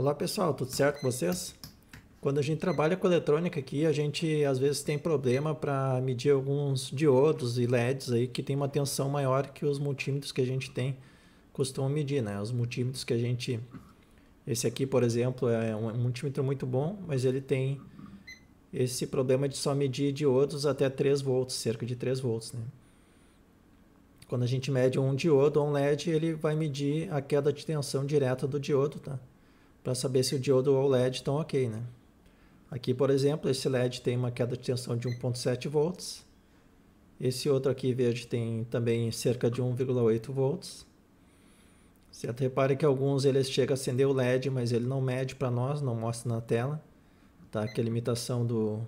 Olá pessoal, tudo certo com vocês? Quando a gente trabalha com eletrônica aqui, a gente às vezes tem problema para medir alguns diodos e LEDs aí que tem uma tensão maior que os multímetros que a gente tem costumam medir, né? Os multímetros que a gente esse aqui, por exemplo, é um multímetro muito bom, mas ele tem esse problema de só medir diodos até 3 volts, cerca de 3 volts, né? Quando a gente mede um diodo ou um LED, ele vai medir a queda de tensão direta do diodo, tá? para saber se o diodo ou o LED estão ok, né? Aqui, por exemplo, esse LED tem uma queda de tensão de 1.7 volts. Esse outro aqui verde tem também cerca de 1,8 volts. Certo? Repare que alguns eles chegam a acender o LED, mas ele não mede para nós, não mostra na tela. Tá? Que a limitação do,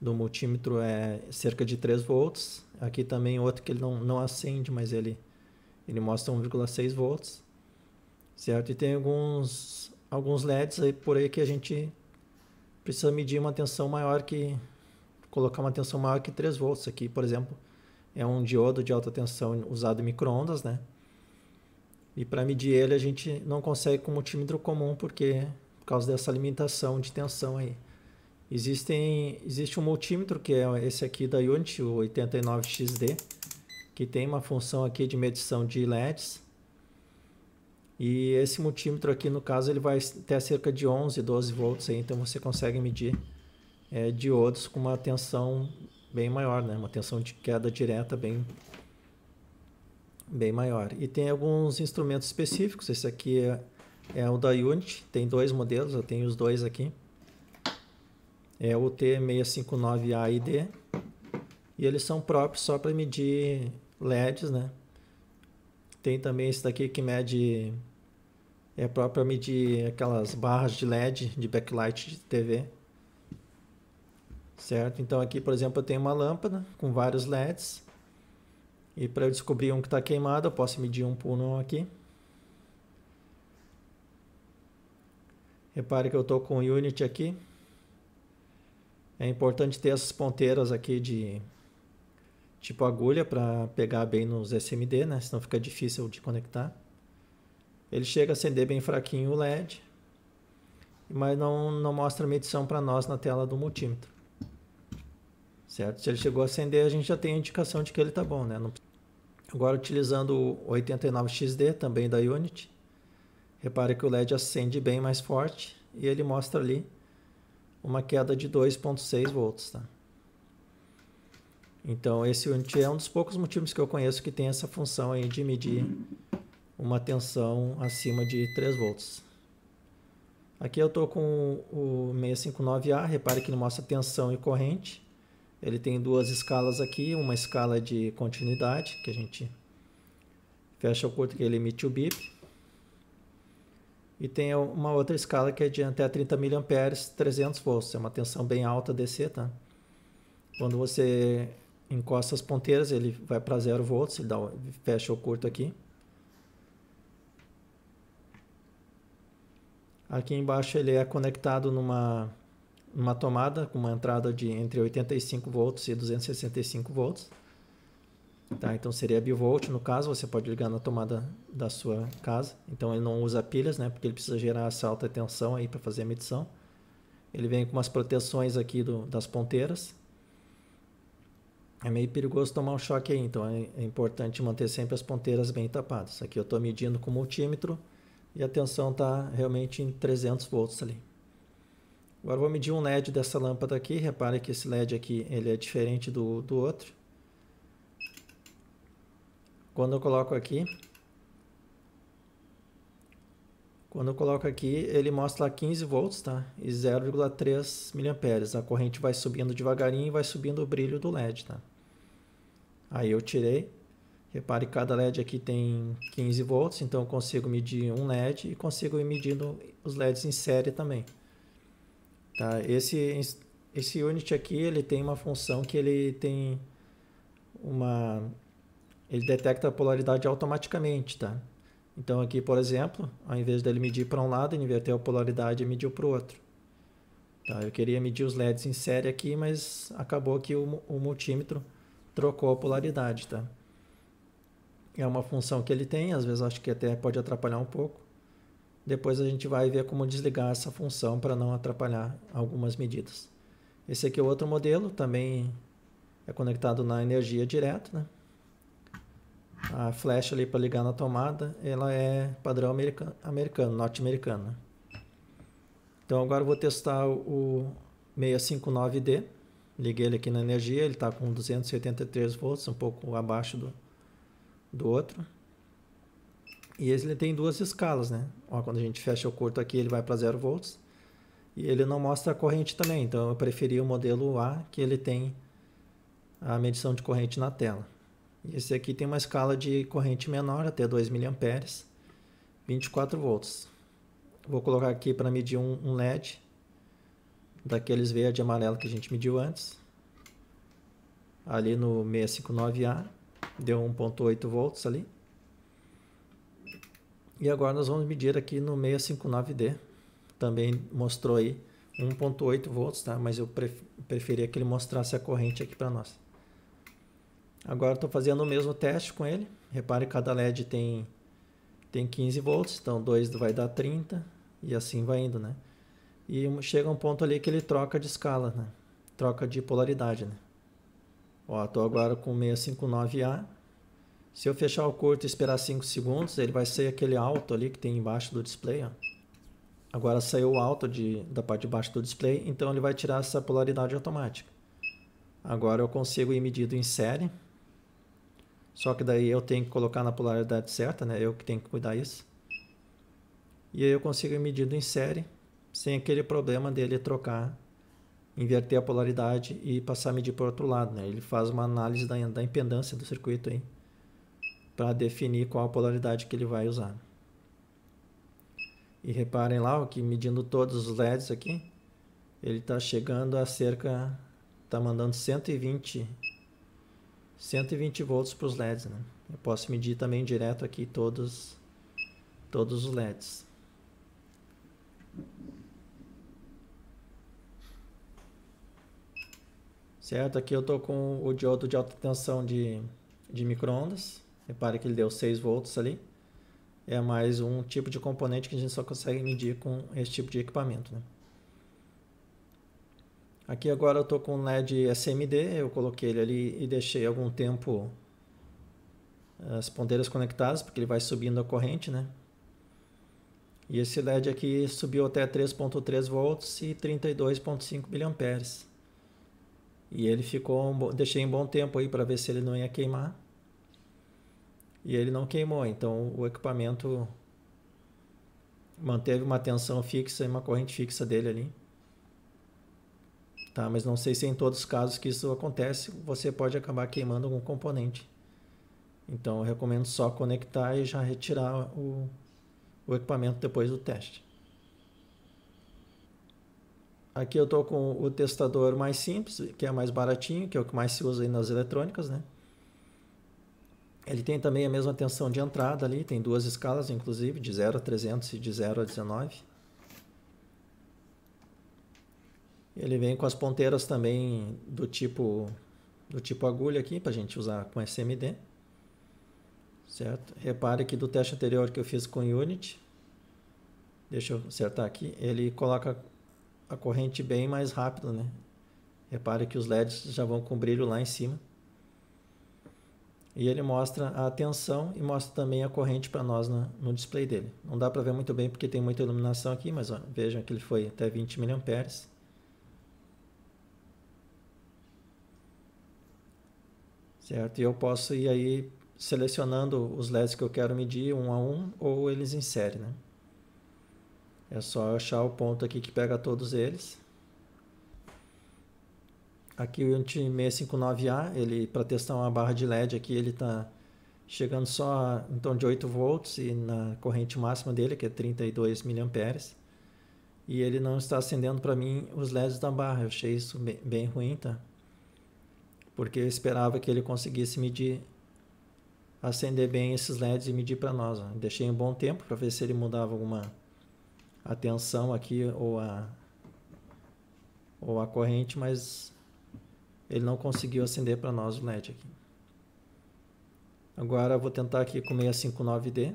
do multímetro é cerca de 3 volts. Aqui também outro que ele não, não acende, mas ele, ele mostra 1,6 volts. Certo? E tem alguns, alguns LEDs aí por aí que a gente precisa medir uma tensão maior que. colocar uma tensão maior que 3 volts aqui, por exemplo. É um diodo de alta tensão usado em microondas, né? E para medir ele a gente não consegue com multímetro comum porque por causa dessa limitação de tensão aí. Existem, existe um multímetro que é esse aqui da Unity, o 89XD, que tem uma função aqui de medição de LEDs e esse multímetro aqui, no caso, ele vai até cerca de 11, 12 volts, aí, então você consegue medir é, diodos com uma tensão bem maior, né? uma tensão de queda direta bem, bem maior. E tem alguns instrumentos específicos, esse aqui é, é o da Unity, tem dois modelos, eu tenho os dois aqui. É o T659A e D, e eles são próprios só para medir LEDs, né? Tem também esse daqui que mede é próprio para medir aquelas barras de LED de backlight de TV. Certo? Então aqui, por exemplo, eu tenho uma lâmpada com vários LEDs. E para eu descobrir um que está queimado, eu posso medir um por um aqui. Repare que eu estou com o Unity aqui. É importante ter essas ponteiras aqui de tipo agulha para pegar bem nos SMD, né? senão fica difícil de conectar. Ele chega a acender bem fraquinho o LED, mas não, não mostra medição para nós na tela do multímetro. Certo? Se ele chegou a acender, a gente já tem a indicação de que ele está bom. Né? Agora, utilizando o 89XD, também da Unity, repare que o LED acende bem mais forte e ele mostra ali uma queda de 2.6 volts. Tá? Então, esse Unity é um dos poucos motivos que eu conheço que tem essa função aí de medir uma tensão acima de 3 volts. Aqui eu estou com o 659A, repare que ele mostra tensão e corrente. Ele tem duas escalas aqui, uma escala de continuidade, que a gente fecha o curto que ele emite o bip. E tem uma outra escala que é de até 30 mA, 300 volts, é uma tensão bem alta DC, tá? Quando você encosta as ponteiras, ele vai para 0 volts, ele dá, fecha o curto aqui. Aqui embaixo ele é conectado numa, numa tomada com uma entrada de entre 85 volts e 265 volts. Tá, então seria bivolt no caso, você pode ligar na tomada da sua casa. Então ele não usa pilhas, né, porque ele precisa gerar essa alta tensão aí para fazer a medição. Ele vem com umas proteções aqui do, das ponteiras. É meio perigoso tomar um choque aí, então é, é importante manter sempre as ponteiras bem tapadas. Aqui eu estou medindo com multímetro e a tensão está realmente em 300 volts ali. Agora vou medir um LED dessa lâmpada aqui, repare que esse LED aqui ele é diferente do, do outro. Quando eu coloco aqui, quando eu coloco aqui, ele mostra 15 volts, tá? E 0,3 mA. A corrente vai subindo devagarinho e vai subindo o brilho do LED, tá? Aí eu tirei, Repare que cada LED aqui tem 15 volts, então eu consigo medir um LED e consigo ir medindo os LEDs em série também. Tá? Esse, esse unit aqui ele tem uma função que ele tem uma... Ele detecta a polaridade automaticamente, tá? Então aqui, por exemplo, ao invés dele medir para um lado, ele inverteu a polaridade e mediu para o outro. Tá, eu queria medir os LEDs em série aqui, mas acabou que o, o multímetro trocou a polaridade, tá? é uma função que ele tem, às vezes acho que até pode atrapalhar um pouco. Depois a gente vai ver como desligar essa função para não atrapalhar algumas medidas. Esse aqui é outro modelo, também é conectado na energia direto, né? A flecha ali para ligar na tomada, ela é padrão americano, americano norte-americano. Então agora eu vou testar o 659D. Liguei ele aqui na energia, ele está com 283 volts, um pouco abaixo do, do outro. E esse ele tem duas escalas, né? Ó, quando a gente fecha o curto aqui, ele vai para 0 volts. E ele não mostra a corrente também, então eu preferi o modelo A, que ele tem a medição de corrente na tela. E esse aqui tem uma escala de corrente menor, até 2 mA, 24 volts. Vou colocar aqui para medir um, um LED, daqueles verde e amarelo que a gente mediu antes. Ali no 659A. Deu 1.8 volts ali. E agora nós vamos medir aqui no 659D. Também mostrou aí 1.8 volts, tá? Mas eu preferia que ele mostrasse a corrente aqui para nós. Agora estou fazendo o mesmo teste com ele. Repare que cada LED tem, tem 15 volts, então 2 vai dar 30 e assim vai indo, né? E chega um ponto ali que ele troca de escala, né? Troca de polaridade, né? Estou agora com 659A. Se eu fechar o curto e esperar 5 segundos, ele vai sair aquele alto ali que tem embaixo do display, ó. Agora saiu o alto de, da parte de baixo do display, então ele vai tirar essa polaridade automática. Agora eu consigo ir medido em série. Só que daí eu tenho que colocar na polaridade certa, né? Eu que tenho que cuidar isso. E aí eu consigo ir medido em série, sem aquele problema dele trocar inverter a polaridade e passar a medir para o outro lado. Né? Ele faz uma análise da, da impedância do circuito aí para definir qual a polaridade que ele vai usar. E reparem lá que medindo todos os LEDs aqui, ele está chegando a cerca, está mandando 120, 120 volts para os LEDs. Né? Eu posso medir também direto aqui todos, todos os LEDs. Certo? Aqui eu estou com o diodo de alta tensão de, de microondas. Repare que ele deu 6 volts ali. É mais um tipo de componente que a gente só consegue medir com esse tipo de equipamento. Né? Aqui agora eu estou com um LED SMD, eu coloquei ele ali e deixei algum tempo eh, as ponteiras conectadas, porque ele vai subindo a corrente, né? E esse LED aqui subiu até 3.3 volts e 32.5 miliamperes. E ele ficou, um bom, deixei um bom tempo aí para ver se ele não ia queimar. E ele não queimou, então o equipamento manteve uma tensão fixa e uma corrente fixa dele ali. Tá, mas não sei se é em todos os casos que isso acontece, você pode acabar queimando algum componente. Então eu recomendo só conectar e já retirar o, o equipamento depois do teste. Aqui eu estou com o testador mais simples, que é mais baratinho, que é o que mais se usa aí nas eletrônicas, né? Ele tem também a mesma tensão de entrada ali, tem duas escalas, inclusive, de 0 a 300 e de 0 a 19. Ele vem com as ponteiras também do tipo, do tipo agulha aqui, para a gente usar com SMD. Certo? Repare que do teste anterior que eu fiz com Unity, deixa eu acertar aqui, ele coloca a corrente bem mais rápido, né? Repare que os LEDs já vão com brilho lá em cima. E ele mostra a tensão e mostra também a corrente para nós no display dele. Não dá para ver muito bem porque tem muita iluminação aqui, mas ó, vejam que ele foi até 20 mA. Certo? E eu posso ir aí selecionando os LEDs que eu quero medir um a um ou eles inserem, né? É só achar o ponto aqui que pega todos eles. Aqui o Unity659A, ele para testar uma barra de LED aqui, ele está chegando só a, em torno de 8 volts e na corrente máxima dele, que é 32 mA E ele não está acendendo para mim os LEDs da barra. Eu achei isso bem, bem ruim, tá? Porque eu esperava que ele conseguisse medir acender bem esses LEDs e medir para nós. Ó. Deixei um bom tempo para ver se ele mudava alguma a tensão aqui ou a, ou a corrente, mas ele não conseguiu acender para nós o LED aqui. Agora vou tentar aqui com 659D.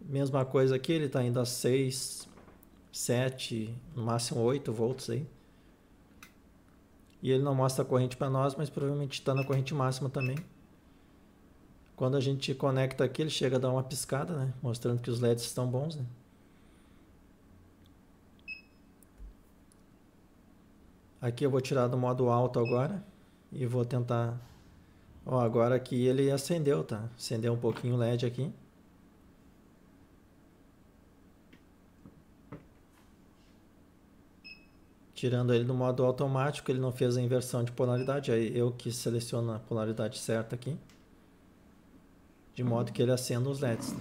Mesma coisa aqui, ele está indo a 6, 7, no máximo 8 volts aí. E ele não mostra a corrente para nós, mas provavelmente está na corrente máxima também. Quando a gente conecta aqui, ele chega a dar uma piscada, né? Mostrando que os LEDs estão bons, né? Aqui eu vou tirar do modo alto agora e vou tentar... Ó, agora aqui ele acendeu, tá? Acendeu um pouquinho o LED aqui. tirando ele do modo automático, ele não fez a inversão de polaridade, aí eu que seleciono a polaridade certa aqui de modo que ele acenda os LEDs.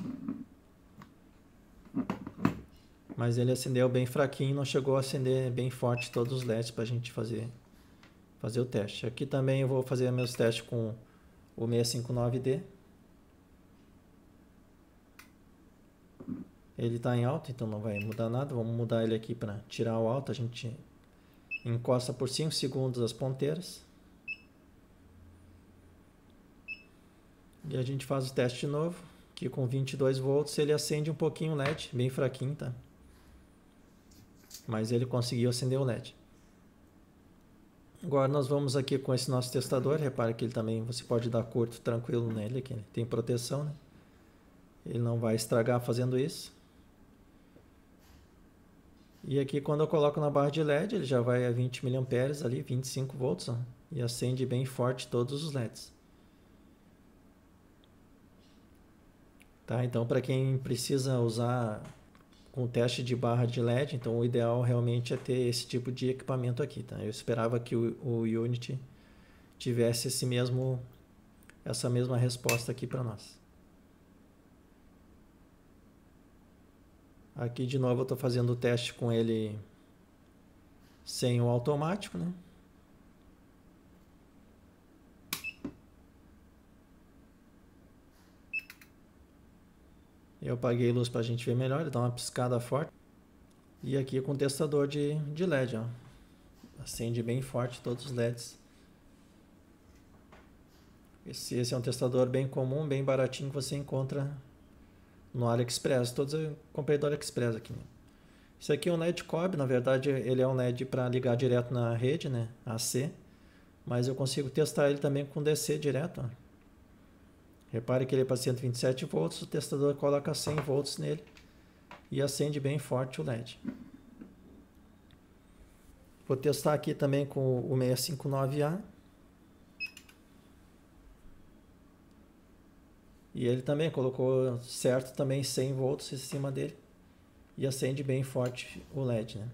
Mas ele acendeu bem fraquinho, não chegou a acender bem forte todos os LEDs para a gente fazer, fazer o teste. Aqui também eu vou fazer meus testes com o 659D. Ele está em alta, então não vai mudar nada. Vamos mudar ele aqui para tirar o alto. A gente encosta por 5 segundos as ponteiras. E a gente faz o teste de novo, que com 22 volts ele acende um pouquinho o LED, bem fraquinho, tá? Mas ele conseguiu acender o LED. Agora nós vamos aqui com esse nosso testador, repara que ele também, você pode dar curto tranquilo nele aqui, né? tem proteção, né? Ele não vai estragar fazendo isso. E aqui quando eu coloco na barra de LED, ele já vai a 20 mA ali, 25 volts, e acende bem forte todos os LEDs. Tá? Então, para quem precisa usar com teste de barra de LED, então o ideal realmente é ter esse tipo de equipamento aqui. Tá? Eu esperava que o, o Unity tivesse esse mesmo, essa mesma resposta aqui para nós. Aqui de novo eu estou fazendo o teste com ele sem o automático, né? Eu apaguei a luz para a gente ver melhor, ele dá uma piscada forte. E aqui o é contestador de, de LED, ó. Acende bem forte todos os LEDs. Esse, esse é um testador bem comum, bem baratinho que você encontra no AliExpress. Todos eu comprei do AliExpress aqui. Esse né? aqui é um LED COB, na verdade ele é um LED para ligar direto na rede, né? AC. Mas eu consigo testar ele também com DC direto, ó. Repare que ele é para 127 volts, o testador coloca 100 volts nele e acende bem forte o LED. Vou testar aqui também com o 659A. E ele também colocou certo também 100 volts em cima dele e acende bem forte o LED, né?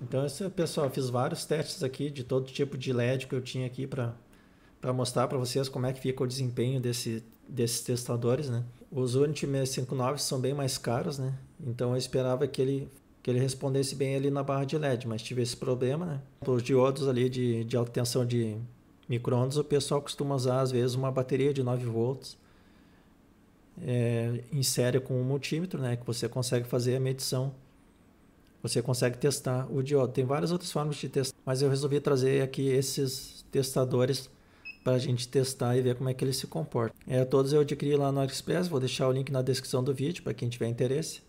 Então, esse pessoal, fiz vários testes aqui de todo tipo de LED que eu tinha aqui para mostrar para vocês como é que fica o desempenho desse desses testadores, né? Os Unity 659 são bem mais caros, né? Então eu esperava que ele, que ele respondesse bem ali na barra de LED, mas tive esse problema, né? Os diodos ali de, de alta tensão de microondas, o pessoal costuma usar às vezes uma bateria de 9 volts é, em série com um multímetro, né? Que você consegue fazer a medição, você consegue testar o diodo. Tem várias outras formas de testar, mas eu resolvi trazer aqui esses testadores para a gente testar e ver como é que ele se comporta. É, todos eu adquiri lá no AliExpress, vou deixar o link na descrição do vídeo para quem tiver interesse.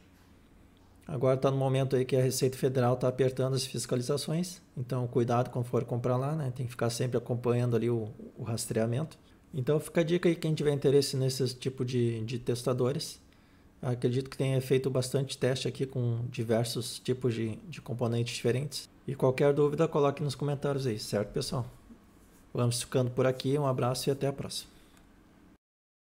Agora está no momento aí que a Receita Federal está apertando as fiscalizações, então cuidado quando for comprar lá, né? tem que ficar sempre acompanhando ali o, o rastreamento. Então fica a dica aí quem tiver interesse nesse tipo de, de testadores. Acredito que tenha feito bastante teste aqui com diversos tipos de, de componentes diferentes. E qualquer dúvida coloque nos comentários aí, certo pessoal? Vamos ficando por aqui. Um abraço e até a próxima.